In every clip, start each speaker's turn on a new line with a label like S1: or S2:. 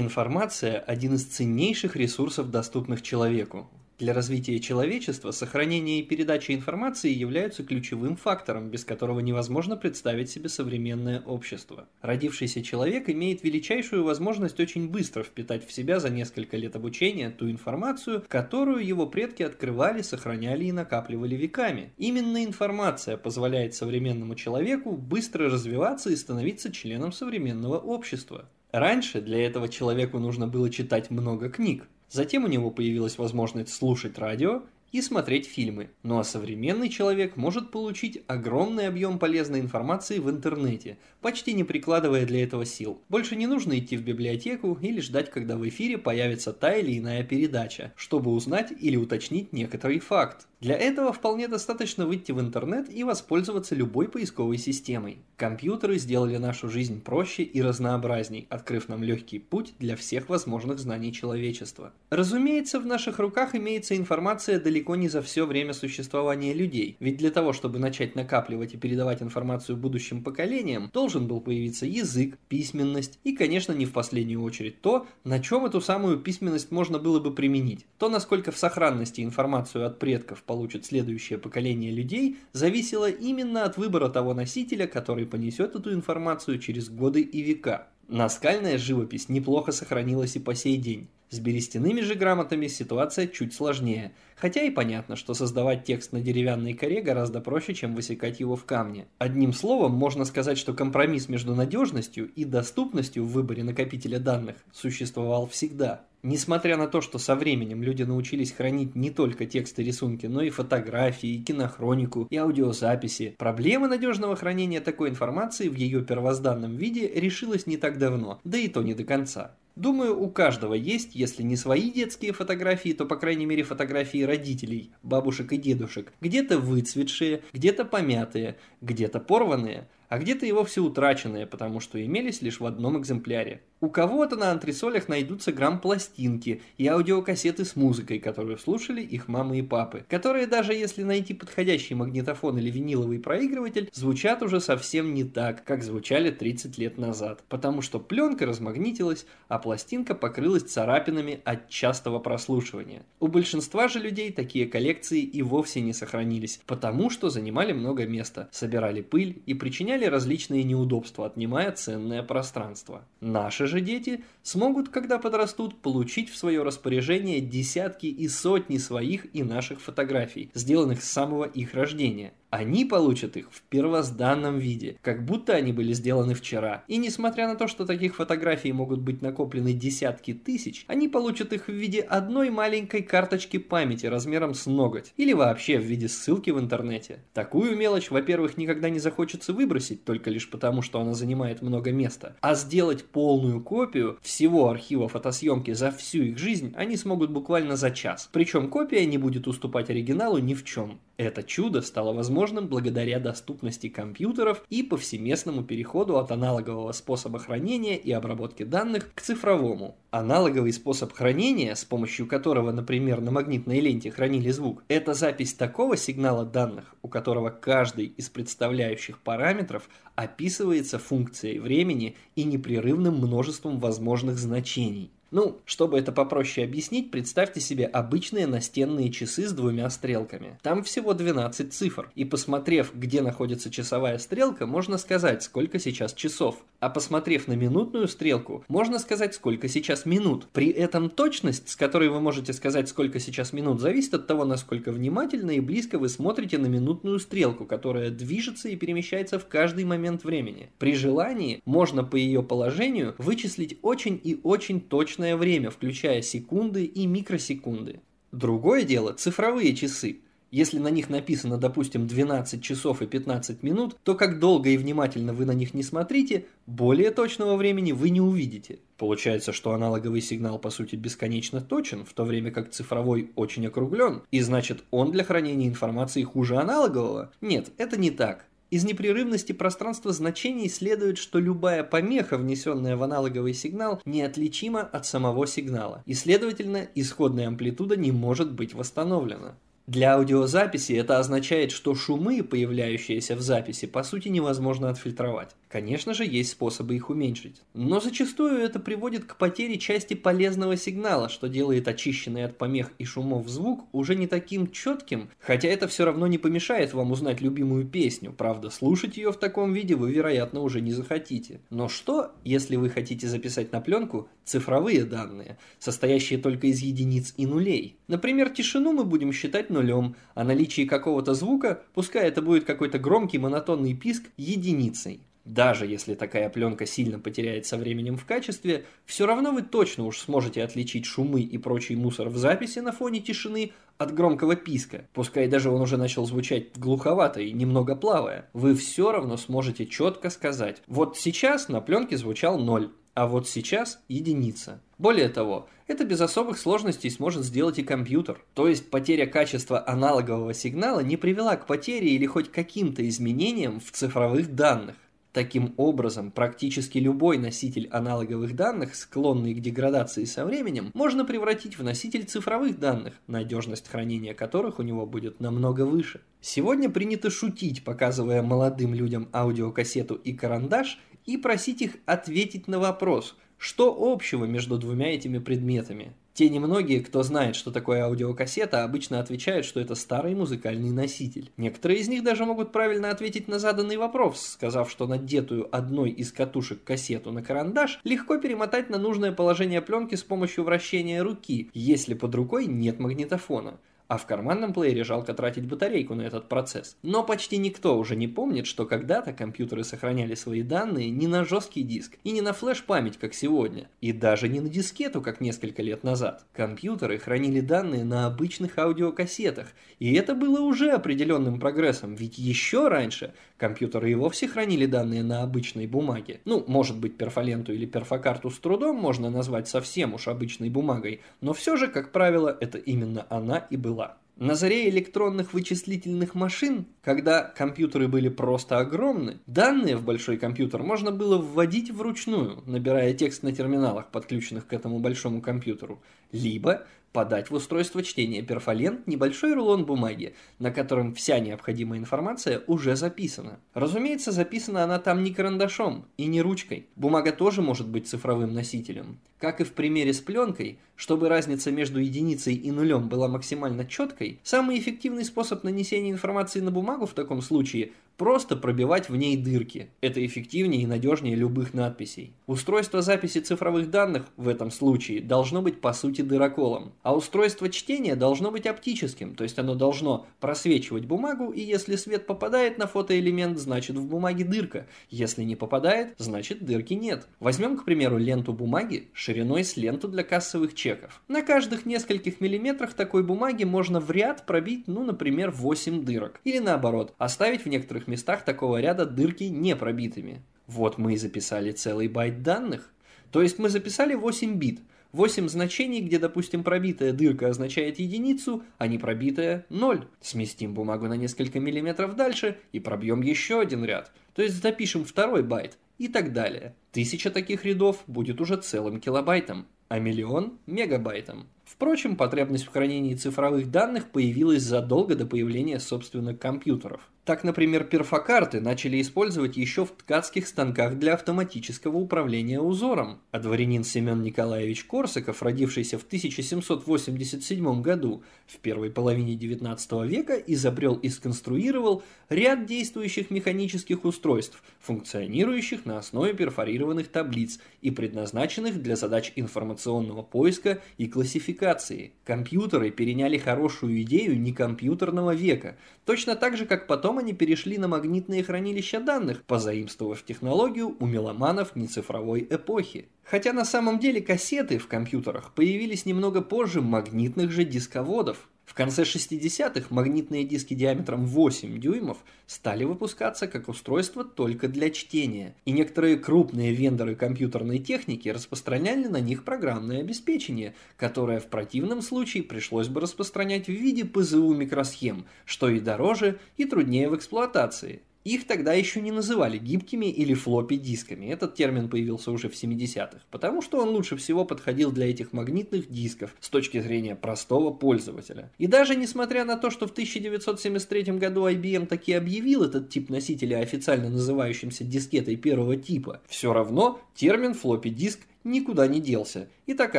S1: Информация – один из ценнейших ресурсов, доступных человеку. Для развития человечества сохранение и передача информации являются ключевым фактором, без которого невозможно представить себе современное общество. Родившийся человек имеет величайшую возможность очень быстро впитать в себя за несколько лет обучения ту информацию, которую его предки открывали, сохраняли и накапливали веками. Именно информация позволяет современному человеку быстро развиваться и становиться членом современного общества. Раньше для этого человеку нужно было читать много книг. Затем у него появилась возможность слушать радио и смотреть фильмы. Ну а современный человек может получить огромный объем полезной информации в интернете, почти не прикладывая для этого сил. Больше не нужно идти в библиотеку или ждать, когда в эфире появится та или иная передача, чтобы узнать или уточнить некоторый факт. Для этого вполне достаточно выйти в интернет и воспользоваться любой поисковой системой. Компьютеры сделали нашу жизнь проще и разнообразней, открыв нам легкий путь для всех возможных знаний человечества. Разумеется, в наших руках имеется информация далеко далеко не за все время существования людей, ведь для того, чтобы начать накапливать и передавать информацию будущим поколениям, должен был появиться язык, письменность и, конечно, не в последнюю очередь то, на чем эту самую письменность можно было бы применить. То, насколько в сохранности информацию от предков получит следующее поколение людей, зависело именно от выбора того носителя, который понесет эту информацию через годы и века. Наскальная живопись неплохо сохранилась и по сей день. С берестяными же грамотами ситуация чуть сложнее, хотя и понятно, что создавать текст на деревянной коре гораздо проще, чем высекать его в камне. Одним словом, можно сказать, что компромисс между надежностью и доступностью в выборе накопителя данных существовал всегда. Несмотря на то, что со временем люди научились хранить не только тексты рисунки, но и фотографии, и кинохронику, и аудиозаписи, проблема надежного хранения такой информации в ее первозданном виде решилась не так давно, да и то не до конца. Думаю, у каждого есть, если не свои детские фотографии, то, по крайней мере, фотографии родителей, бабушек и дедушек. Где-то выцветшие, где-то помятые, где-то порванные – а где-то и вовсе утраченные, потому что имелись лишь в одном экземпляре. У кого-то на антресолях найдутся грамм пластинки и аудиокассеты с музыкой, которую слушали их мамы и папы, которые даже если найти подходящий магнитофон или виниловый проигрыватель, звучат уже совсем не так, как звучали 30 лет назад, потому что пленка размагнитилась, а пластинка покрылась царапинами от частого прослушивания. У большинства же людей такие коллекции и вовсе не сохранились, потому что занимали много места, собирали пыль и причиняли отмечали различные неудобства, отнимая ценное пространство. Наши же дети смогут, когда подрастут, получить в свое распоряжение десятки и сотни своих и наших фотографий, сделанных с самого их рождения. Они получат их в первозданном виде, как будто они были сделаны вчера. И несмотря на то, что таких фотографий могут быть накоплены десятки тысяч, они получат их в виде одной маленькой карточки памяти размером с ноготь, или вообще в виде ссылки в интернете. Такую мелочь, во-первых, никогда не захочется выбросить, только лишь потому, что она занимает много места, а сделать полную копию всего архива фотосъемки за всю их жизнь они смогут буквально за час. Причем копия не будет уступать оригиналу ни в чем. Это чудо стало возможным благодаря доступности компьютеров и повсеместному переходу от аналогового способа хранения и обработки данных к цифровому. Аналоговый способ хранения, с помощью которого, например, на магнитной ленте хранили звук, это запись такого сигнала данных, у которого каждый из представляющих параметров описывается функцией времени и непрерывным множеством возможных значений. Ну, чтобы это попроще объяснить, представьте себе обычные настенные часы с двумя стрелками. Там всего 12 цифр, и посмотрев, где находится часовая стрелка, можно сказать, сколько сейчас часов. А посмотрев на минутную стрелку, можно сказать, сколько сейчас минут. При этом точность, с которой вы можете сказать, сколько сейчас минут, зависит от того, насколько внимательно и близко вы смотрите на минутную стрелку, которая движется и перемещается в каждый момент времени. При желании можно по ее положению вычислить очень и очень точно точное время, включая секунды и микросекунды. Другое дело – цифровые часы. Если на них написано, допустим, 12 часов и 15 минут, то как долго и внимательно вы на них не смотрите, более точного времени вы не увидите. Получается, что аналоговый сигнал по сути бесконечно точен, в то время как цифровой очень округлен, и значит он для хранения информации хуже аналогового? Нет, это не так. Из непрерывности пространства значений следует, что любая помеха, внесенная в аналоговый сигнал, неотличима от самого сигнала, и, следовательно, исходная амплитуда не может быть восстановлена. Для аудиозаписи это означает, что шумы, появляющиеся в записи, по сути невозможно отфильтровать. Конечно же, есть способы их уменьшить. Но зачастую это приводит к потере части полезного сигнала, что делает очищенный от помех и шумов звук уже не таким четким, хотя это все равно не помешает вам узнать любимую песню, правда, слушать ее в таком виде вы, вероятно, уже не захотите. Но что, если вы хотите записать на пленку цифровые данные, состоящие только из единиц и нулей? Например, тишину мы будем считать нулем, а наличие какого-то звука, пускай это будет какой-то громкий монотонный писк, единицей даже если такая пленка сильно потеряет со временем в качестве, все равно вы точно уж сможете отличить шумы и прочий мусор в записи на фоне тишины от громкого писка. Пускай даже он уже начал звучать глуховато и немного плавая, вы все равно сможете четко сказать, вот сейчас на пленке звучал ноль, а вот сейчас единица. Более того, это без особых сложностей сможет сделать и компьютер. То есть потеря качества аналогового сигнала не привела к потере или хоть каким-то изменениям в цифровых данных. Таким образом, практически любой носитель аналоговых данных, склонный к деградации со временем, можно превратить в носитель цифровых данных, надежность хранения которых у него будет намного выше. Сегодня принято шутить, показывая молодым людям аудиокассету и карандаш, и просить их ответить на вопрос, что общего между двумя этими предметами. Те немногие, кто знает, что такое аудиокассета, обычно отвечают, что это старый музыкальный носитель. Некоторые из них даже могут правильно ответить на заданный вопрос, сказав, что надетую одной из катушек кассету на карандаш легко перемотать на нужное положение пленки с помощью вращения руки, если под рукой нет магнитофона а в карманном плеере жалко тратить батарейку на этот процесс. Но почти никто уже не помнит, что когда-то компьютеры сохраняли свои данные не на жесткий диск и не на флеш-память, как сегодня, и даже не на дискету, как несколько лет назад. Компьютеры хранили данные на обычных аудиокассетах, и это было уже определенным прогрессом, ведь еще раньше компьютеры и вовсе хранили данные на обычной бумаге. Ну, может быть, перфоленту или перфокарту с трудом можно назвать совсем уж обычной бумагой, но все же, как правило, это именно она и была на заре электронных вычислительных машин, когда компьютеры были просто огромны, данные в большой компьютер можно было вводить вручную, набирая текст на терминалах, подключенных к этому большому компьютеру, либо подать в устройство чтения перфолент небольшой рулон бумаги, на котором вся необходимая информация уже записана. Разумеется, записана она там не карандашом и не ручкой. Бумага тоже может быть цифровым носителем. Как и в примере с пленкой, чтобы разница между единицей и нулем была максимально четкой, самый эффективный способ нанесения информации на бумагу в таком случае – Просто пробивать в ней дырки. Это эффективнее и надежнее любых надписей. Устройство записи цифровых данных в этом случае должно быть по сути дыроколом, а устройство чтения должно быть оптическим, то есть оно должно просвечивать бумагу, и если свет попадает на фотоэлемент, значит в бумаге дырка, если не попадает, значит дырки нет. Возьмем, к примеру, ленту бумаги шириной с ленту для кассовых чеков. На каждых нескольких миллиметрах такой бумаги можно в ряд пробить, ну, например, 8 дырок. Или наоборот, оставить в некоторых местах такого ряда дырки не пробитыми. Вот мы и записали целый байт данных. То есть мы записали 8 бит, 8 значений, где, допустим, пробитая дырка означает единицу, а не пробитая – 0. Сместим бумагу на несколько миллиметров дальше и пробьем еще один ряд, то есть запишем второй байт и так далее. Тысяча таких рядов будет уже целым килобайтом, а миллион – мегабайтом. Впрочем, потребность в хранении цифровых данных появилась задолго до появления собственных компьютеров. Так, например, перфокарты начали использовать еще в ткацких станках для автоматического управления узором, а дворянин Семен Николаевич Корсаков, родившийся в 1787 году, в первой половине XIX века изобрел и сконструировал ряд действующих механических устройств, функционирующих на основе перфорированных таблиц и предназначенных для задач информационного поиска и классификации коммуникации. Компьютеры переняли хорошую идею некомпьютерного века, точно так же, как потом они перешли на магнитные хранилища данных, позаимствовав технологию у меломанов нецифровой эпохи. Хотя на самом деле кассеты в компьютерах появились немного позже магнитных же дисководов. В конце 60-х магнитные диски диаметром 8 дюймов стали выпускаться как устройство только для чтения, и некоторые крупные вендоры компьютерной техники распространяли на них программное обеспечение, которое в противном случае пришлось бы распространять в виде ПЗУ микросхем, что и дороже, и труднее в эксплуатации. Их тогда еще не называли гибкими или флоппи-дисками, этот термин появился уже в 70-х, потому что он лучше всего подходил для этих магнитных дисков с точки зрения простого пользователя. И даже несмотря на то, что в 1973 году IBM таки объявил этот тип носителя официально называющимся дискетой первого типа, все равно термин флоппи-диск никуда не делся и так и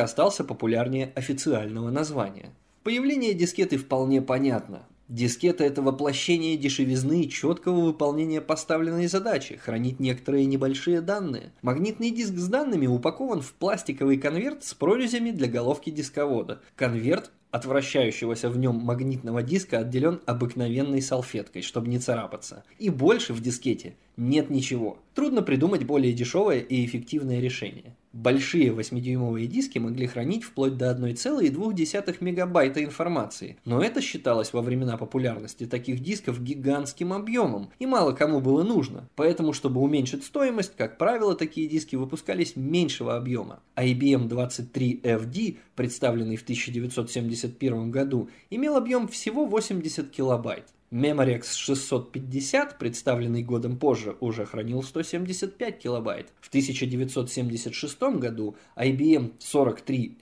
S1: остался популярнее официального названия. Появление дискеты вполне понятно. Дискета – это воплощение дешевизны и четкого выполнения поставленной задачи – хранить некоторые небольшие данные. Магнитный диск с данными упакован в пластиковый конверт с прорезями для головки дисковода. Конверт от вращающегося в нем магнитного диска отделен обыкновенной салфеткой, чтобы не царапаться. И больше в дискете нет ничего. Трудно придумать более дешевое и эффективное решение. Большие 8-дюймовые диски могли хранить вплоть до 1,2 мегабайта информации, но это считалось во времена популярности таких дисков гигантским объемом и мало кому было нужно, поэтому чтобы уменьшить стоимость, как правило, такие диски выпускались меньшего объема. А IBM 23FD, представленный в 1971 году, имел объем всего 80 килобайт. Memorex 650, представленный годом позже, уже хранил 175 килобайт. В 1976 году IBM 43FD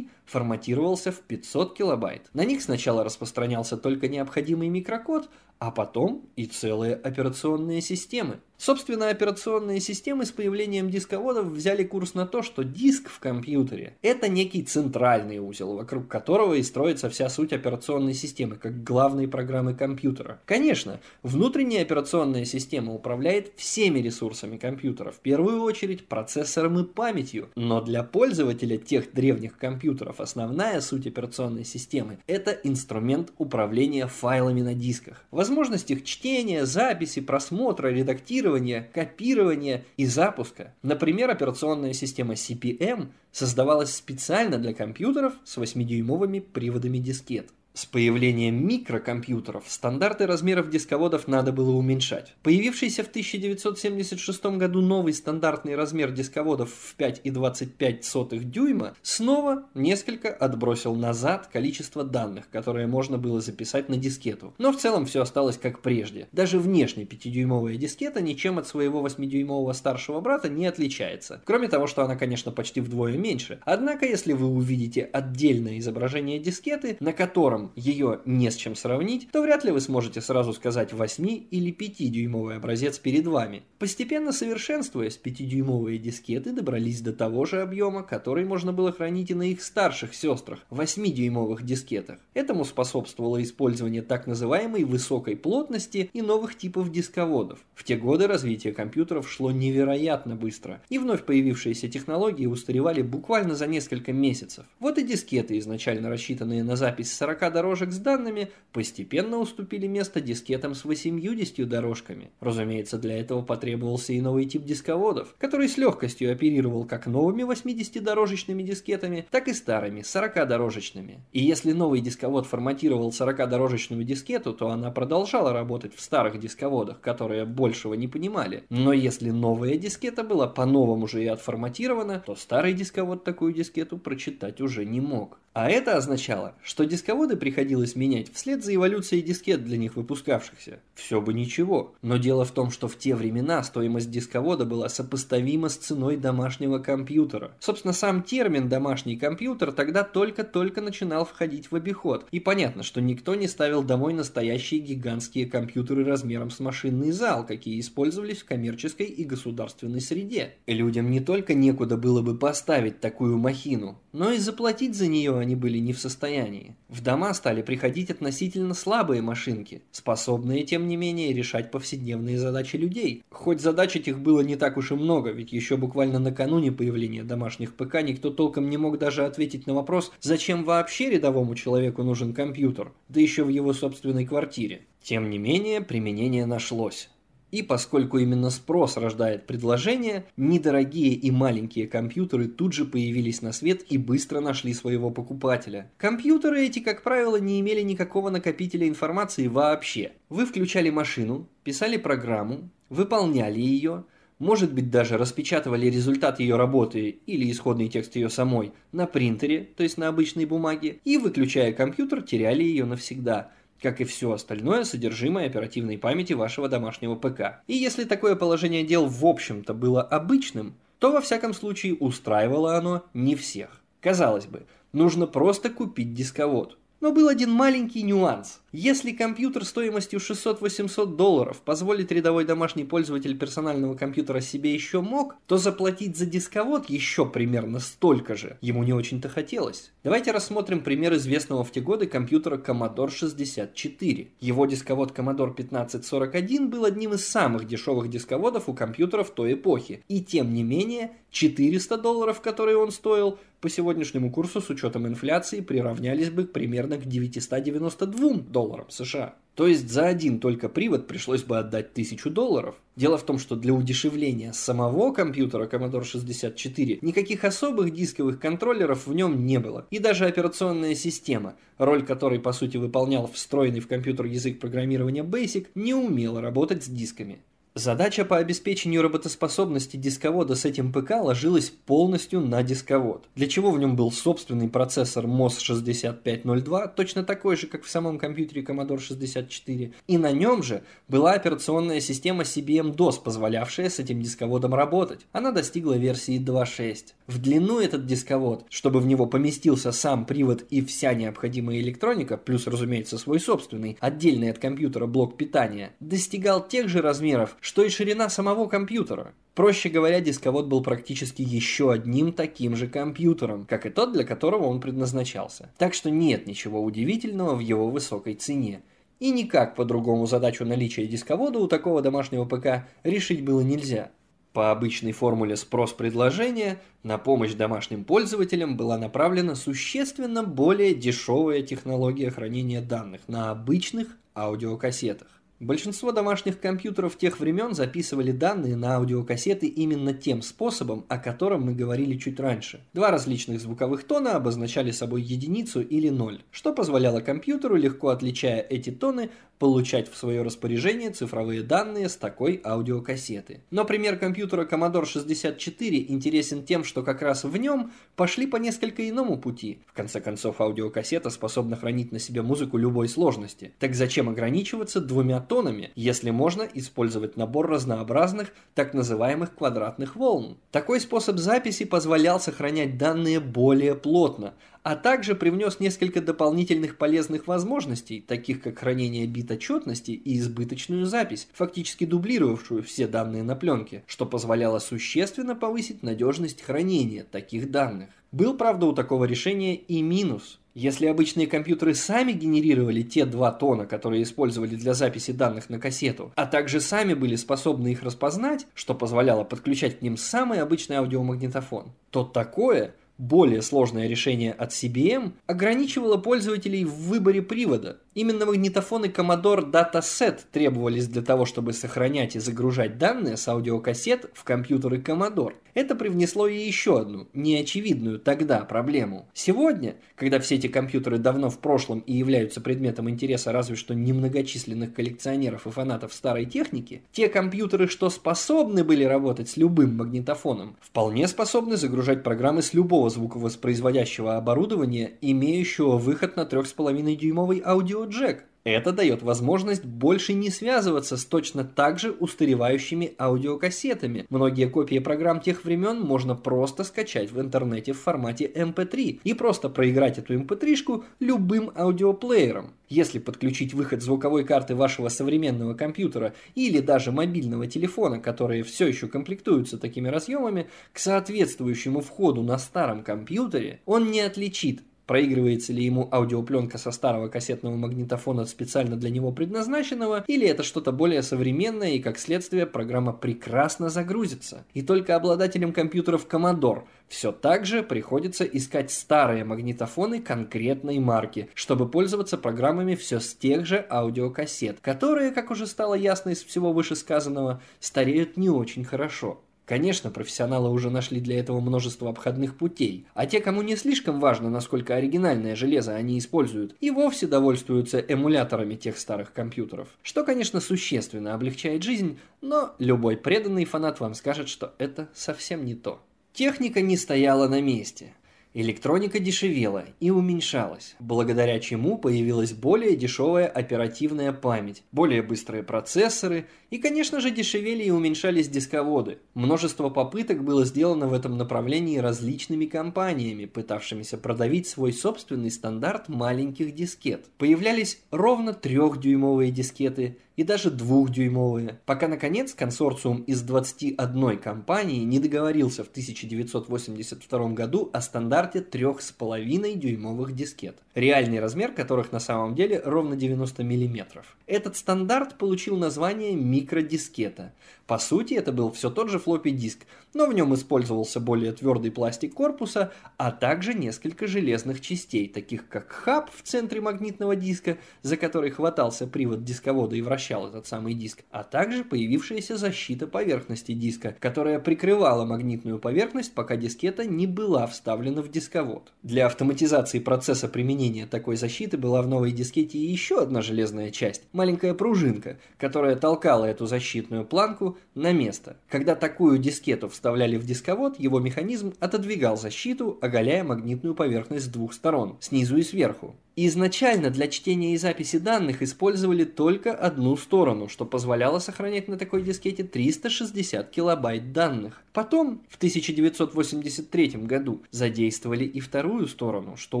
S1: эм форматировался в 500 килобайт. На них сначала распространялся только необходимый микрокод, а потом и целые операционные системы. Собственно, операционные системы с появлением дисководов взяли курс на то, что диск в компьютере – это некий центральный узел, вокруг которого и строится вся суть операционной системы, как главной программы компьютера. Конечно, внутренняя операционная система управляет всеми ресурсами компьютера, в первую очередь процессором и памятью, но для пользователя тех древних компьютеров основная суть операционной системы – это инструмент управления файлами на дисках возможностях чтения, записи, просмотра, редактирования, копирования и запуска. Например, операционная система CPM создавалась специально для компьютеров с 8-дюймовыми приводами дискет. С появлением микрокомпьютеров стандарты размеров дисководов надо было уменьшать. Появившийся в 1976 году новый стандартный размер дисководов в 5,25 дюйма снова несколько отбросил назад количество данных, которые можно было записать на дискету. Но в целом все осталось как прежде. Даже внешне 5-дюймовая дискета ничем от своего 8-дюймового старшего брата не отличается. Кроме того, что она, конечно, почти вдвое меньше. Однако, если вы увидите отдельное изображение дискеты, на котором ее не с чем сравнить, то вряд ли вы сможете сразу сказать 8 или 5-дюймовый образец перед вами. Постепенно совершенствуясь, 5-дюймовые дискеты добрались до того же объема, который можно было хранить и на их старших сестрах, 8-дюймовых дискетах. Этому способствовало использование так называемой высокой плотности и новых типов дисководов. В те годы развитие компьютеров шло невероятно быстро, и вновь появившиеся технологии устаревали буквально за несколько месяцев. Вот и дискеты, изначально рассчитанные на запись 40 дорожек с данными постепенно уступили место дискетам с 80 дорожками. Разумеется, для этого потребовался и новый тип дисководов, который с легкостью оперировал как новыми 80-дорожечными дискетами, так и старыми 40-дорожечными. И если новый дисковод форматировал 40-дорожечную дискету, то она продолжала работать в старых дисководах, которые большего не понимали. Но если новая дискета была по-новому же и отформатирована, то старый дисковод такую дискету прочитать уже не мог. А это означало, что дисководы приходилось менять вслед за эволюцией дискет для них выпускавшихся. Все бы ничего. Но дело в том, что в те времена стоимость дисковода была сопоставима с ценой домашнего компьютера. Собственно, сам термин «домашний компьютер» тогда только-только начинал входить в обиход. И понятно, что никто не ставил домой настоящие гигантские компьютеры размером с машинный зал, какие использовались в коммерческой и государственной среде. Людям не только некуда было бы поставить такую махину, но и заплатить за нее они были не в состоянии. В домах дома стали приходить относительно слабые машинки, способные, тем не менее, решать повседневные задачи людей. Хоть задач этих было не так уж и много, ведь еще буквально накануне появления домашних ПК никто толком не мог даже ответить на вопрос, зачем вообще рядовому человеку нужен компьютер, да еще в его собственной квартире. Тем не менее, применение нашлось. И поскольку именно спрос рождает предложение, недорогие и маленькие компьютеры тут же появились на свет и быстро нашли своего покупателя. Компьютеры эти, как правило, не имели никакого накопителя информации вообще. Вы включали машину, писали программу, выполняли ее, может быть даже распечатывали результат ее работы или исходный текст ее самой на принтере, то есть на обычной бумаге, и выключая компьютер теряли ее навсегда – как и все остальное содержимое оперативной памяти вашего домашнего ПК. И если такое положение дел в общем-то было обычным, то во всяком случае устраивало оно не всех. Казалось бы, нужно просто купить дисковод. Но был один маленький нюанс. Если компьютер стоимостью 600-800 долларов позволить рядовой домашний пользователь персонального компьютера себе еще мог, то заплатить за дисковод еще примерно столько же ему не очень-то хотелось. Давайте рассмотрим пример известного в те годы компьютера Commodore 64. Его дисковод Commodore 1541 был одним из самых дешевых дисководов у компьютеров той эпохи. И тем не менее, 400 долларов, которые он стоил, по сегодняшнему курсу с учетом инфляции приравнялись бы примерно к 992 долларам США. То есть за один только привод пришлось бы отдать 1000 долларов. Дело в том, что для удешевления самого компьютера Commodore 64 никаких особых дисковых контроллеров в нем не было. И даже операционная система, роль которой по сути выполнял встроенный в компьютер язык программирования BASIC, не умела работать с дисками. Задача по обеспечению работоспособности дисковода с этим ПК ложилась полностью на дисковод, для чего в нем был собственный процессор MOS 6502, точно такой же, как в самом компьютере Commodore 64, и на нем же была операционная система CBM-DOS, эм позволявшая с этим дисководом работать. Она достигла версии 2.6. В длину этот дисковод, чтобы в него поместился сам привод и вся необходимая электроника, плюс, разумеется, свой собственный, отдельный от компьютера блок питания, достигал тех же размеров, что и ширина самого компьютера. Проще говоря, дисковод был практически еще одним таким же компьютером, как и тот, для которого он предназначался. Так что нет ничего удивительного в его высокой цене. И никак по-другому задачу наличия дисковода у такого домашнего ПК решить было нельзя. По обычной формуле спрос-предложения на помощь домашним пользователям была направлена существенно более дешевая технология хранения данных на обычных аудиокассетах. Большинство домашних компьютеров тех времен записывали данные на аудиокассеты именно тем способом, о котором мы говорили чуть раньше. Два различных звуковых тона обозначали собой единицу или ноль, что позволяло компьютеру, легко отличая эти тоны, получать в свое распоряжение цифровые данные с такой аудиокассеты. Но пример компьютера Commodore 64 интересен тем, что как раз в нем пошли по несколько иному пути. В конце концов, аудиокассета способна хранить на себе музыку любой сложности. Так зачем ограничиваться двумя тонами, если можно использовать набор разнообразных так называемых квадратных волн? Такой способ записи позволял сохранять данные более плотно, а также привнес несколько дополнительных полезных возможностей, таких как хранение бит-отчетности и избыточную запись, фактически дублировавшую все данные на пленке, что позволяло существенно повысить надежность хранения таких данных. Был, правда, у такого решения и минус. Если обычные компьютеры сами генерировали те два тона, которые использовали для записи данных на кассету, а также сами были способны их распознать, что позволяло подключать к ним самый обычный аудиомагнитофон, то такое – более сложное решение от CBM, ограничивало пользователей в выборе привода. Именно магнитофоны Commodore Dataset требовались для того, чтобы сохранять и загружать данные с аудиокассет в компьютеры Commodore. Это привнесло и еще одну, неочевидную тогда проблему. Сегодня, когда все эти компьютеры давно в прошлом и являются предметом интереса разве что немногочисленных коллекционеров и фанатов старой техники, те компьютеры, что способны были работать с любым магнитофоном, вполне способны загружать программы с любого любого звуковоспроизводящего оборудования, имеющего выход на 3,5-дюймовый аудиоджек – это дает возможность больше не связываться с точно так же устаревающими аудиокассетами. Многие копии программ тех времен можно просто скачать в интернете в формате MP3 эм и просто проиграть эту MP3-шку эм любым аудиоплеером. Если подключить выход звуковой карты вашего современного компьютера или даже мобильного телефона, которые все еще комплектуются такими разъемами, к соответствующему входу на старом компьютере, он не отличит проигрывается ли ему аудиопленка со старого кассетного магнитофона специально для него предназначенного, или это что-то более современное, и как следствие программа прекрасно загрузится. И только обладателям компьютеров Commodore все так же приходится искать старые магнитофоны конкретной марки, чтобы пользоваться программами все с тех же аудиокассет, которые, как уже стало ясно из всего вышесказанного, стареют не очень хорошо. Конечно, профессионалы уже нашли для этого множество обходных путей, а те, кому не слишком важно, насколько оригинальное железо они используют, и вовсе довольствуются эмуляторами тех старых компьютеров. Что, конечно, существенно облегчает жизнь, но любой преданный фанат вам скажет, что это совсем не то. Техника не стояла на месте. Электроника дешевела и уменьшалась, благодаря чему появилась более дешевая оперативная память, более быстрые процессоры и, конечно же, дешевели и уменьшались дисководы. Множество попыток было сделано в этом направлении различными компаниями, пытавшимися продавить свой собственный стандарт маленьких дискет. Появлялись ровно трехдюймовые дискеты – и даже двухдюймовые, пока наконец консорциум из 21 компании не договорился в 1982 году о стандарте 3,5 дюймовых дискет, реальный размер которых на самом деле ровно 90 мм. Этот стандарт получил название микродискета. По сути, это был все тот же флоппи-диск, но в нем использовался более твердый пластик корпуса, а также несколько железных частей, таких как хаб в центре магнитного диска, за который хватался привод дисковода и вращал этот самый диск, а также появившаяся защита поверхности диска, которая прикрывала магнитную поверхность, пока дискета не была вставлена в дисковод. Для автоматизации процесса применения такой защиты была в новой дискете еще одна железная часть – маленькая пружинка, которая толкала эту защитную планку на место. Когда такую дискету вставляли в дисковод, его механизм отодвигал защиту, оголяя магнитную поверхность с двух сторон, снизу и сверху. Изначально для чтения и записи данных использовали только одну сторону, что позволяло сохранять на такой дискете 360 килобайт данных. Потом, в 1983 году, задействовали и вторую сторону, что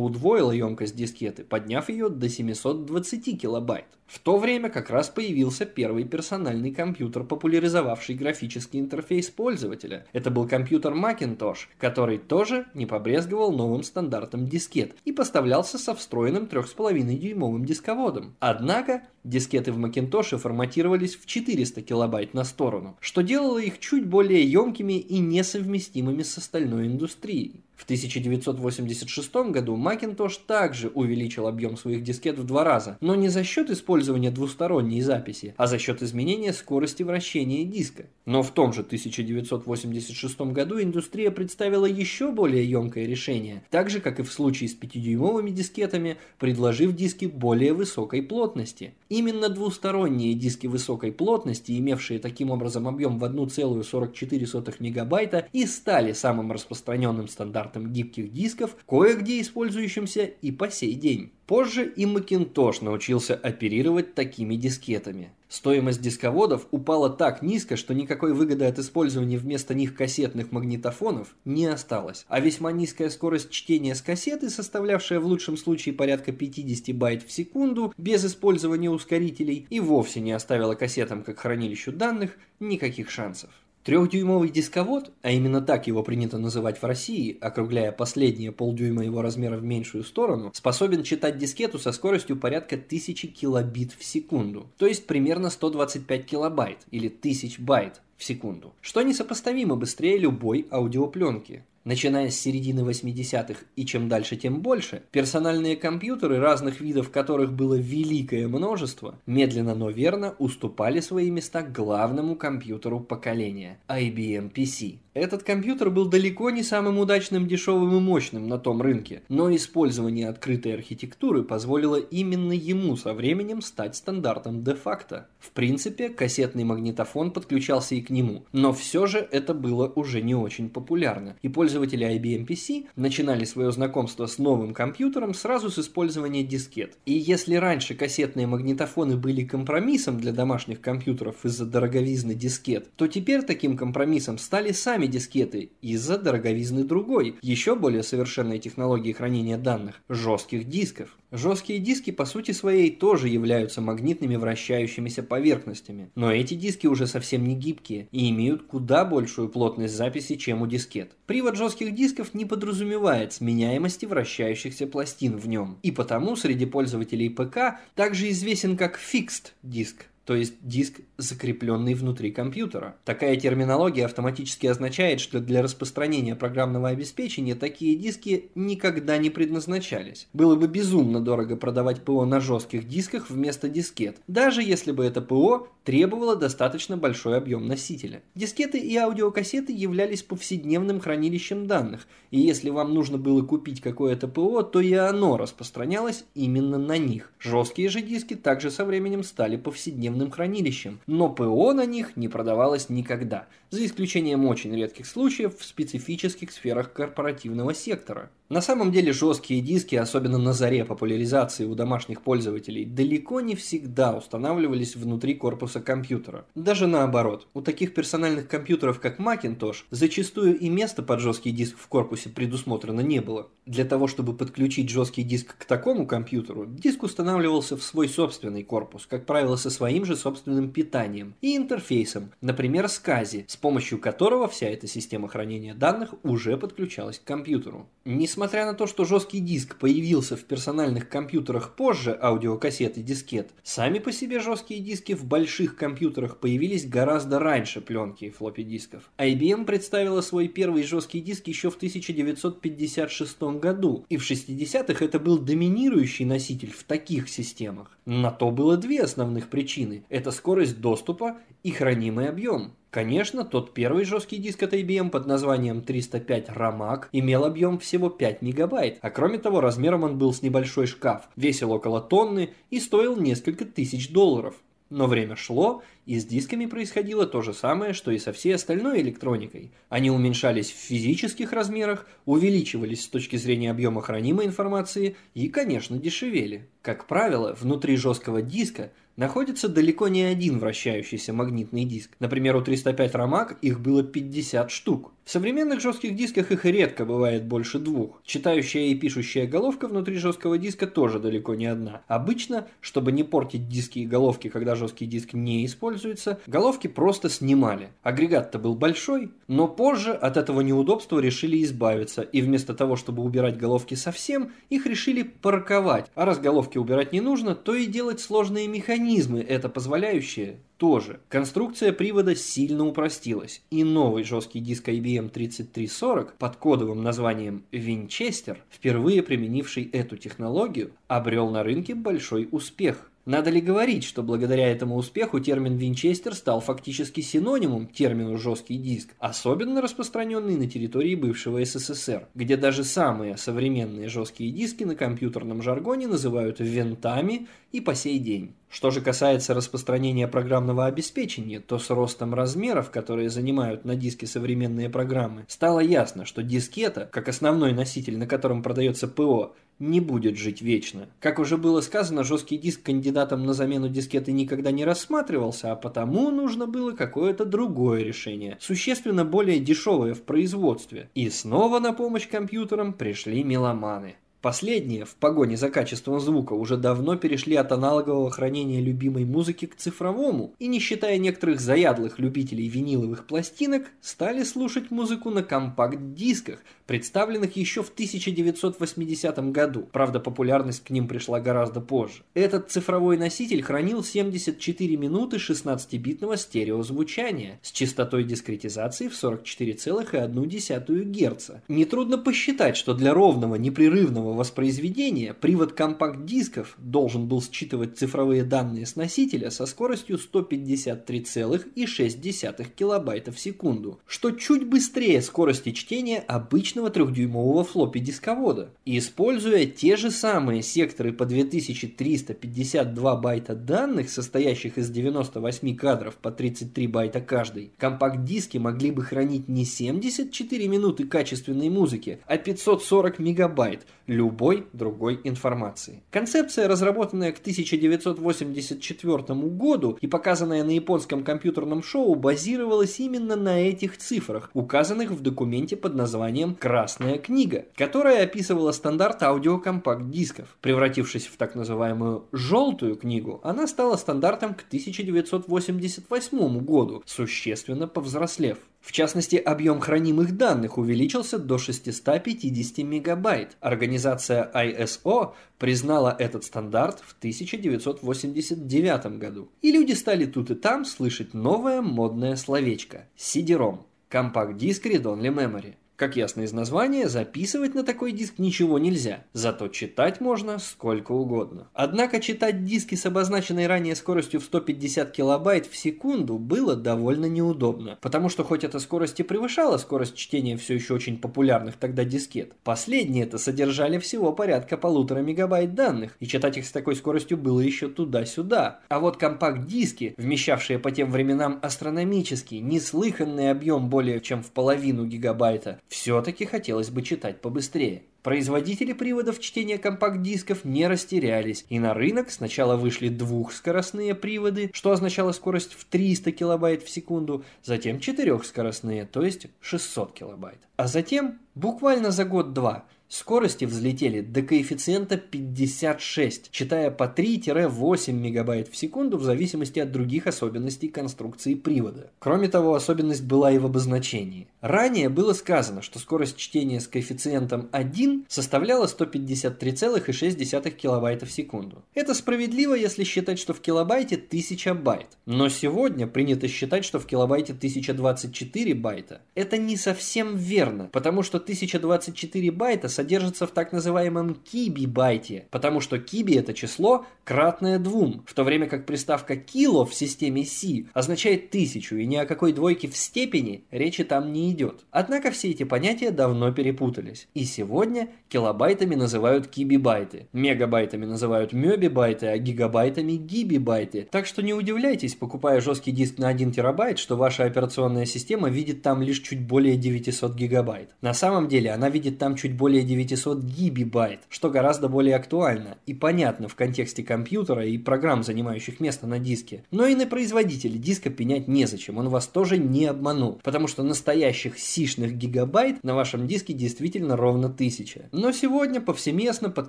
S1: удвоило емкость дискеты, подняв ее до 720 килобайт. В то время как раз появился первый персональный компьютер, популяризовавший графический интерфейс пользователя. Это был компьютер Macintosh, который тоже не побрезговал новым стандартом дискет и поставлялся со встроенным стандартным 3,5-дюймовым дисководом. Однако, дискеты в Макинтоше форматировались в 400 килобайт на сторону, что делало их чуть более емкими и несовместимыми с остальной индустрией. В 1986 году Macintosh также увеличил объем своих дискет в два раза, но не за счет использования двусторонней записи, а за счет изменения скорости вращения диска. Но в том же 1986 году индустрия представила еще более емкое решение, так же как и в случае с 5-дюймовыми дискетами, предложив диски более высокой плотности. Именно двусторонние диски высокой плотности, имевшие таким образом объем в 1,44 мегабайта, и стали самым распространенным стандартом стандартом гибких дисков, кое-где использующимся и по сей день. Позже и Macintosh научился оперировать такими дискетами. Стоимость дисководов упала так низко, что никакой выгоды от использования вместо них кассетных магнитофонов не осталось, а весьма низкая скорость чтения с кассеты, составлявшая в лучшем случае порядка 50 байт в секунду, без использования ускорителей, и вовсе не оставила кассетам как хранилищу данных никаких шансов. Трехдюймовый дисковод, а именно так его принято называть в России, округляя последние полдюйма его размера в меньшую сторону, способен читать дискету со скоростью порядка 1000 килобит в секунду, то есть примерно 125 килобайт или 1000 байт в секунду, что несопоставимо быстрее любой аудиопленки. Начиная с середины 80-х и чем дальше, тем больше, персональные компьютеры, разных видов которых было великое множество, медленно, но верно уступали свои места главному компьютеру поколения – IBM PC. Этот компьютер был далеко не самым удачным, дешевым и мощным на том рынке, но использование открытой архитектуры позволило именно ему со временем стать стандартом де-факто. В принципе, кассетный магнитофон подключался и к нему, но все же это было уже не очень популярно, и пользователи IBM PC начинали свое знакомство с новым компьютером сразу с использования дискет. И если раньше кассетные магнитофоны были компромиссом для домашних компьютеров из-за дороговизны дискет, то теперь таким компромиссом стали сами сами дискеты из-за дороговизны другой, еще более совершенной технологии хранения данных – жестких дисков. Жесткие диски по сути своей тоже являются магнитными вращающимися поверхностями, но эти диски уже совсем не гибкие и имеют куда большую плотность записи, чем у дискет. Привод жестких дисков не подразумевает сменяемости вращающихся пластин в нем, и потому среди пользователей ПК также известен как Fixed диск, то есть диск, закрепленный внутри компьютера. Такая терминология автоматически означает, что для распространения программного обеспечения такие диски никогда не предназначались. Было бы безумно дорого продавать ПО на жестких дисках вместо дискет, даже если бы это ПО требовало достаточно большой объем носителя. Дискеты и аудиокассеты являлись повседневным хранилищем данных, и если вам нужно было купить какое-то ПО, то и оно распространялось именно на них. Жесткие же диски также со временем стали повседневным дневным хранилищем, но ПО на них не продавалось никогда, за исключением очень редких случаев в специфических сферах корпоративного сектора. На самом деле жесткие диски, особенно на заре популяризации у домашних пользователей, далеко не всегда устанавливались внутри корпуса компьютера. Даже наоборот, у таких персональных компьютеров, как Macintosh, зачастую и места под жесткий диск в корпусе предусмотрено не было. Для того, чтобы подключить жесткий диск к такому компьютеру, диск устанавливался в свой собственный корпус, как правило, со своим же собственным питанием и интерфейсом, например, с SCSI, с помощью которого вся эта система хранения данных уже подключалась к компьютеру. Не Несмотря на то, что жесткий диск появился в персональных компьютерах позже аудиокассет и дискет, сами по себе жесткие диски в больших компьютерах появились гораздо раньше пленки и флоппи-дисков. IBM представила свой первый жесткий диск еще в 1956 году, и в 60-х это был доминирующий носитель в таких системах. На то было две основных причины – это скорость доступа и хранимый объем. Конечно, тот первый жесткий диск от IBM под названием 305 RAMAC имел объем всего 5 мегабайт, а кроме того размером он был с небольшой шкаф, весил около тонны и стоил несколько тысяч долларов. Но время шло, и с дисками происходило то же самое, что и со всей остальной электроникой. Они уменьшались в физических размерах, увеличивались с точки зрения объема хранимой информации и, конечно, дешевели. Как правило, внутри жесткого диска – находится далеко не один вращающийся магнитный диск. Например, у 305 Ромак их было 50 штук. В современных жестких дисках их редко бывает больше двух. Читающая и пишущая головка внутри жесткого диска тоже далеко не одна. Обычно, чтобы не портить диски и головки, когда жесткий диск не используется, головки просто снимали. Агрегат-то был большой, но позже от этого неудобства решили избавиться, и вместо того, чтобы убирать головки совсем, их решили парковать. А раз головки убирать не нужно, то и делать сложные механизмы, механизмы, это позволяющие, тоже. Конструкция привода сильно упростилась, и новый жесткий диск IBM 3340 под кодовым названием Winchester впервые применивший эту технологию, обрел на рынке большой успех – надо ли говорить, что благодаря этому успеху термин «винчестер» стал фактически синонимом термину «жесткий диск», особенно распространенный на территории бывшего СССР, где даже самые современные жесткие диски на компьютерном жаргоне называют «винтами» и по сей день. Что же касается распространения программного обеспечения, то с ростом размеров, которые занимают на диске современные программы, стало ясно, что дискета, как основной носитель, на котором продается ПО, не будет жить вечно. Как уже было сказано, жесткий диск кандидатом на замену дискеты никогда не рассматривался, а потому нужно было какое-то другое решение, существенно более дешевое в производстве. И снова на помощь компьютерам пришли меломаны. Последние, в погоне за качеством звука, уже давно перешли от аналогового хранения любимой музыки к цифровому, и не считая некоторых заядлых любителей виниловых пластинок, стали слушать музыку на компакт-дисках, представленных еще в 1980 году. Правда, популярность к ним пришла гораздо позже. Этот цифровой носитель хранил 74 минуты 16-битного стереозвучания с частотой дискретизации в 44,1 Гц. Нетрудно посчитать, что для ровного непрерывного программного воспроизведения привод компакт-дисков должен был считывать цифровые данные с носителя со скоростью 153,6 килобайта в секунду, что чуть быстрее скорости чтения обычного трехдюймового флоппи дисковода, используя те же самые секторы по 2352 байта данных, состоящих из 98 кадров по 33 байта каждый, компакт-диски могли бы хранить не 74 минуты качественной музыки, а 540 мегабайт, любой другой информации. Концепция, разработанная к 1984 году и показанная на японском компьютерном шоу, базировалась именно на этих цифрах, указанных в документе под названием «Красная книга», которая описывала стандарт аудиокомпакт-дисков. Превратившись в так называемую «желтую книгу», она стала стандартом к 1988 году, существенно повзрослев. В частности, объем хранимых данных увеличился до 650 мегабайт. Организация ISO признала этот стандарт в 1989 году. И люди стали тут и там слышать новое модное словечко – CD-ROM – Compact Disc Read Only Memory – как ясно из названия, записывать на такой диск ничего нельзя, зато читать можно сколько угодно. Однако читать диски с обозначенной ранее скоростью в 150 килобайт в секунду было довольно неудобно, потому что хоть эта скорость и превышала скорость чтения все еще очень популярных тогда дискет, последние это содержали всего порядка полутора мегабайт данных, и читать их с такой скоростью было еще туда-сюда. А вот компакт-диски, вмещавшие по тем временам астрономический, неслыханный объем более чем в половину гигабайта, все-таки хотелось бы читать побыстрее. Производители приводов чтения компакт-дисков не растерялись, и на рынок сначала вышли двухскоростные приводы, что означало скорость в 300 килобайт в секунду, затем четырехскоростные, то есть 600 килобайт. А затем, буквально за год-два, скорости взлетели до коэффициента 56, читая по 3-8 мегабайт в секунду в зависимости от других особенностей конструкции привода. Кроме того, особенность была и в обозначении. Ранее было сказано, что скорость чтения с коэффициентом 1 составляла 153,6 килобайта в секунду. Это справедливо, если считать, что в килобайте 1000 байт. Но сегодня принято считать, что в килобайте 1024 байта. Это не совсем верно верно, потому что 1024 байта содержится в так называемом киби-байте, потому что киби это число, кратное двум, в то время как приставка кило в системе C означает тысячу, и ни о какой двойке в степени речи там не идет. Однако все эти понятия давно перепутались. И сегодня килобайтами называют кибибайты, мегабайтами называют мёбибайты, а гигабайтами гибибайты. Так что не удивляйтесь, покупая жесткий диск на 1 терабайт, что ваша операционная система видит там лишь чуть более 900 гигабайт гигабайт. На самом деле она видит там чуть более 900 гибибайт, что гораздо более актуально и понятно в контексте компьютера и программ, занимающих место на диске. Но и на производителя диска пенять незачем, он вас тоже не обманул, потому что настоящих сишных гигабайт на вашем диске действительно ровно 1000. Но сегодня повсеместно под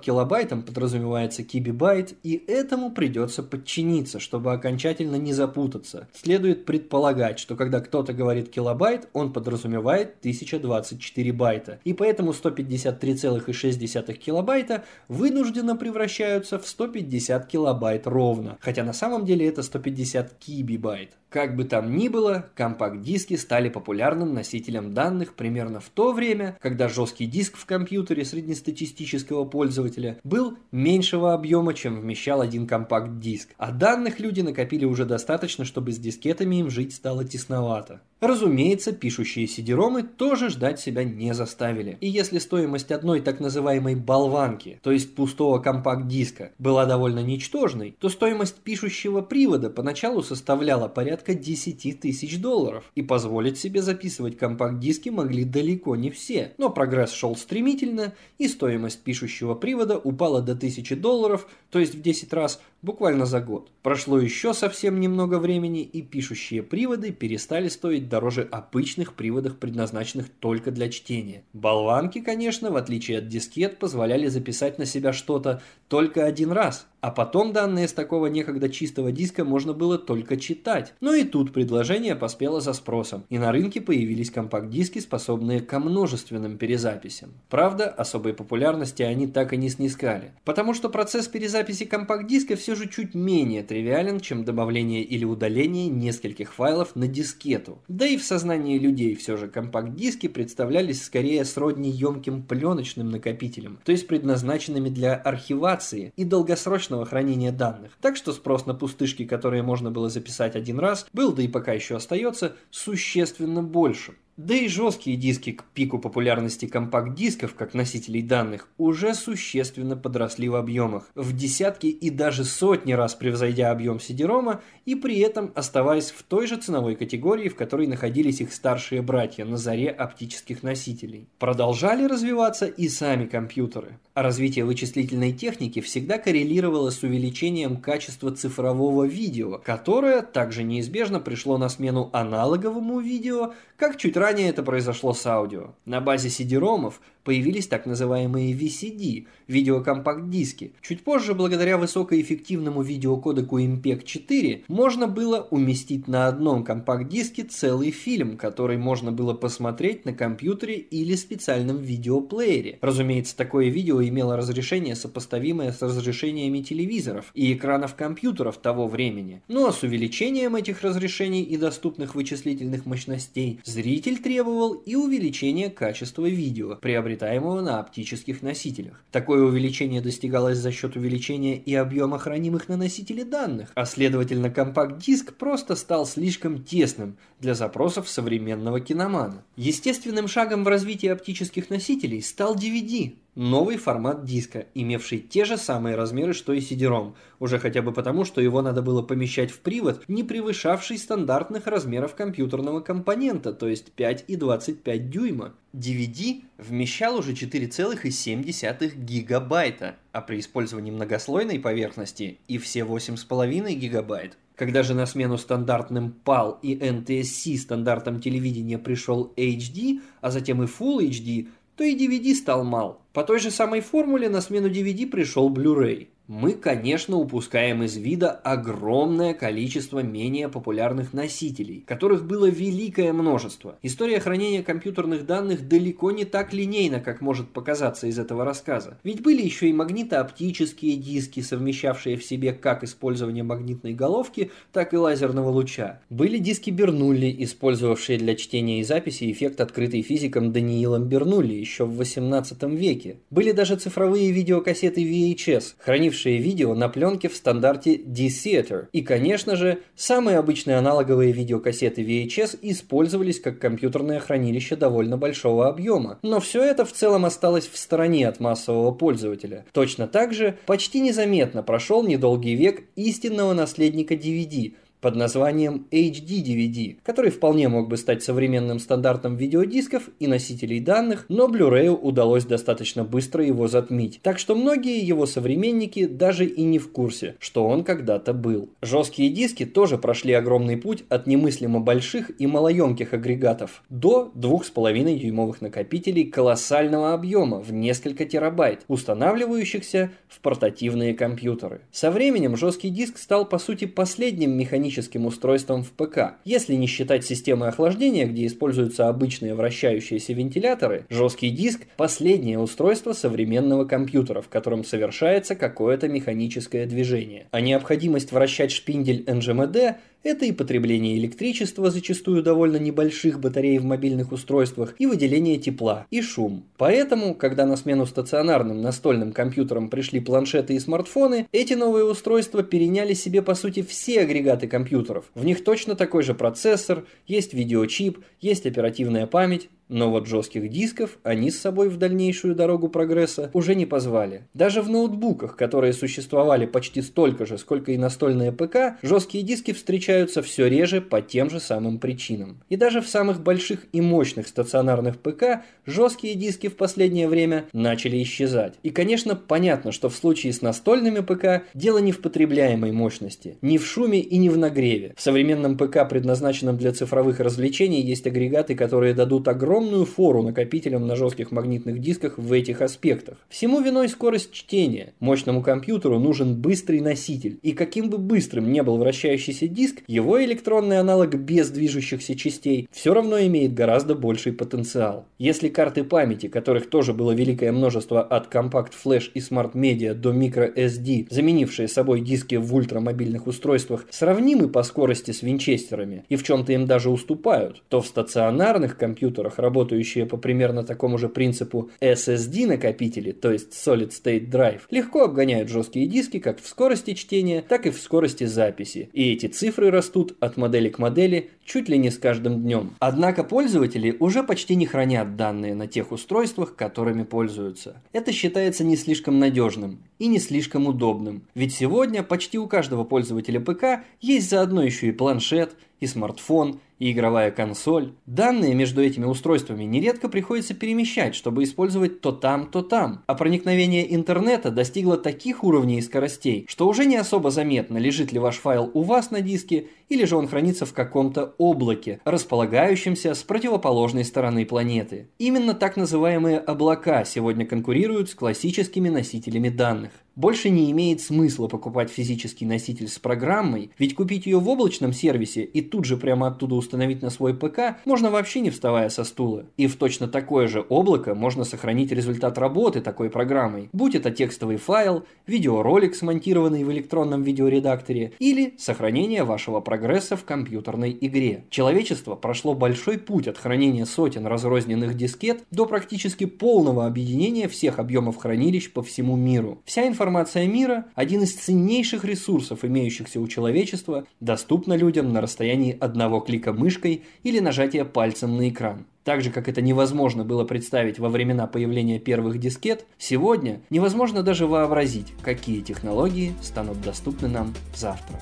S1: килобайтом подразумевается кибибайт, и этому придется подчиниться, чтобы окончательно не запутаться. Следует предполагать, что когда кто-то говорит килобайт, он подразумевает 1020 24 байта, и поэтому 153,6 килобайта вынужденно превращаются в 150 килобайт ровно, хотя на самом деле это 150 кибибайт. Как бы там ни было, компакт-диски стали популярным носителем данных примерно в то время, когда жесткий диск в компьютере среднестатистического пользователя был меньшего объема, чем вмещал один компакт-диск, а данных люди накопили уже достаточно, чтобы с дискетами им жить стало тесновато. Разумеется, пишущие сидеромы тоже ждать себя не заставили. И если стоимость одной так называемой болванки, то есть пустого компакт-диска, была довольно ничтожной, то стоимость пишущего привода поначалу составляла порядка порядка 10 тысяч долларов, и позволить себе записывать компакт-диски могли далеко не все. Но прогресс шел стремительно, и стоимость пишущего привода упала до 1000 долларов, то есть в 10 раз, буквально за год. Прошло еще совсем немного времени, и пишущие приводы перестали стоить дороже обычных приводов, предназначенных только для чтения. Болванки, конечно, в отличие от дискет, позволяли записать на себя что-то только один раз, а потом данные с такого некогда чистого диска можно было только читать. Но ну и тут предложение поспело за спросом, и на рынке появились компакт-диски, способные ко множественным перезаписям. Правда, особой популярности они так и не снискали, потому что процесс перезаписи компакт-диска все же чуть менее тривиален, чем добавление или удаление нескольких файлов на дискету. Да и в сознании людей все же компакт-диски представлялись скорее сродни емким пленочным накопителем, то есть предназначенными для архивации и долгосрочного облачного хранения данных. Так что спрос на пустышки, которые можно было записать один раз, был, да и пока еще остается, существенно большим. Да и жесткие диски к пику популярности компакт-дисков как носителей данных уже существенно подросли в объемах, в десятки и даже сотни раз превзойдя объем сидерома и при этом оставаясь в той же ценовой категории, в которой находились их старшие братья на заре оптических носителей. Продолжали развиваться и сами компьютеры. А развитие вычислительной техники всегда коррелировало с увеличением качества цифрового видео, которое также неизбежно пришло на смену аналоговому видео, как чуть ранее Ранее это произошло с аудио. На базе CD-ромов появились так называемые VCD – видеокомпакт-диски. Чуть позже, благодаря высокоэффективному видеокодеку MPEG-4, можно было уместить на одном компакт-диске целый фильм, который можно было посмотреть на компьютере или специальном видеоплеере. Разумеется, такое видео имело разрешение, сопоставимое с разрешениями телевизоров и экранов компьютеров того времени. Но ну, а с увеличением этих разрешений и доступных вычислительных мощностей зритель требовал и увеличения качества видео, приобретая приобретаемого на оптических носителях. Такое увеличение достигалось за счет увеличения и объема хранимых на носителе данных, а следовательно компакт-диск просто стал слишком тесным для запросов современного киномана. Естественным шагом в развитии оптических носителей стал DVD, новый формат диска, имевший те же самые размеры, что и CD-ROM, уже хотя бы потому, что его надо было помещать в привод, не превышавший стандартных размеров компьютерного компонента, то есть 5,25 дюйма. DVD вмещал уже 4,7 гигабайта, а при использовании многослойной поверхности и все 8,5 гигабайт. Когда же на смену стандартным PAL и NTSC стандартам телевидения пришел HD, а затем и Full HD, то и DVD стал мал. По той же самой формуле на смену DVD пришел Blu-ray мы, конечно, упускаем из вида огромное количество менее популярных носителей, которых было великое множество. История хранения компьютерных данных далеко не так линейна, как может показаться из этого рассказа. Ведь были еще и магнитооптические диски, совмещавшие в себе как использование магнитной головки, так и лазерного луча. Были диски Бернули, использовавшие для чтения и записи эффект, открытый физиком Даниилом Бернули еще в 18 веке. Были даже цифровые видеокассеты VHS, хранившие бывшие видео на пленке в стандарте D-Theater. И, конечно же, самые обычные аналоговые видеокассеты VHS использовались как компьютерное хранилище довольно большого объема. Но все это в целом осталось в стороне от массового пользователя. Точно так же почти незаметно прошел недолгий век истинного наследника DVD – под названием HD-DVD, который вполне мог бы стать современным стандартом видеодисков и носителей данных, но Blu-ray удалось достаточно быстро его затмить, так что многие его современники даже и не в курсе, что он когда-то был. Жесткие диски тоже прошли огромный путь от немыслимо больших и малоемких агрегатов до 2,5 дюймовых накопителей колоссального объема в несколько терабайт, устанавливающихся в портативные компьютеры. Со временем жесткий диск стал по сути последним механизмом механическим устройством в ПК. Если не считать системы охлаждения, где используются обычные вращающиеся вентиляторы, жесткий диск – последнее устройство современного компьютера, в котором совершается какое-то механическое движение. А необходимость вращать шпиндель NGMD это и потребление электричества зачастую довольно небольших батарей в мобильных устройствах, и выделение тепла, и шум. Поэтому, когда на смену стационарным настольным компьютерам пришли планшеты и смартфоны, эти новые устройства переняли себе по сути все агрегаты компьютеров. В них точно такой же процессор, есть видеочип, есть оперативная память, но вот жестких дисков они с собой в дальнейшую дорогу прогресса уже не позвали. Даже в ноутбуках, которые существовали почти столько же, сколько и настольные ПК, жесткие диски встречаются все реже по тем же самым причинам. И даже в самых больших и мощных стационарных ПК жесткие диски в последнее время начали исчезать. И, конечно, понятно, что в случае с настольными ПК дело не в потребляемой мощности, не в шуме и не в нагреве. В современном ПК, предназначенном для цифровых развлечений, есть агрегаты, которые дадут огромное огромную фору накопителям на жестких магнитных дисках в этих аспектах. Всему виной скорость чтения. Мощному компьютеру нужен быстрый носитель, и каким бы быстрым не был вращающийся диск, его электронный аналог без движущихся частей все равно имеет гораздо больший потенциал. Если карты памяти, которых тоже было великое множество от Compact Flash и Smart Media до microSD, заменившие собой диски в ультрамобильных устройствах, сравнимы по скорости с винчестерами и в чем-то им даже уступают, то в стационарных компьютерах работающие по примерно такому же принципу SSD накопители, то есть Solid State Drive, легко обгоняют жесткие диски как в скорости чтения, так и в скорости записи. И эти цифры растут от модели к модели чуть ли не с каждым днем. Однако пользователи уже почти не хранят данные на тех устройствах, которыми пользуются. Это считается не слишком надежным и не слишком удобным. Ведь сегодня почти у каждого пользователя ПК есть заодно еще и планшет, и смартфон, и игровая консоль. Данные между этими устройствами нередко приходится перемещать, чтобы использовать то там, то там. А проникновение интернета достигло таких уровней и скоростей, что уже не особо заметно, лежит ли ваш файл у вас на диске или же он хранится в каком-то облаке, располагающемся с противоположной стороны планеты. Именно так называемые облака сегодня конкурируют с классическими носителями данных больше не имеет смысла покупать физический носитель с программой, ведь купить ее в облачном сервисе и тут же прямо оттуда установить на свой ПК можно вообще не вставая со стула. И в точно такое же облако можно сохранить результат работы такой программой, будь это текстовый файл, видеоролик, смонтированный в электронном видеоредакторе, или сохранение вашего прогресса в компьютерной игре. Человечество прошло большой путь от хранения сотен разрозненных дискет до практически полного объединения всех объемов хранилищ по всему миру. Вся информация информация мира – один из ценнейших ресурсов, имеющихся у человечества, доступна людям на расстоянии одного клика мышкой или нажатия пальцем на экран. Так же, как это невозможно было представить во времена появления первых дискет, сегодня невозможно даже вообразить, какие технологии станут доступны нам завтра.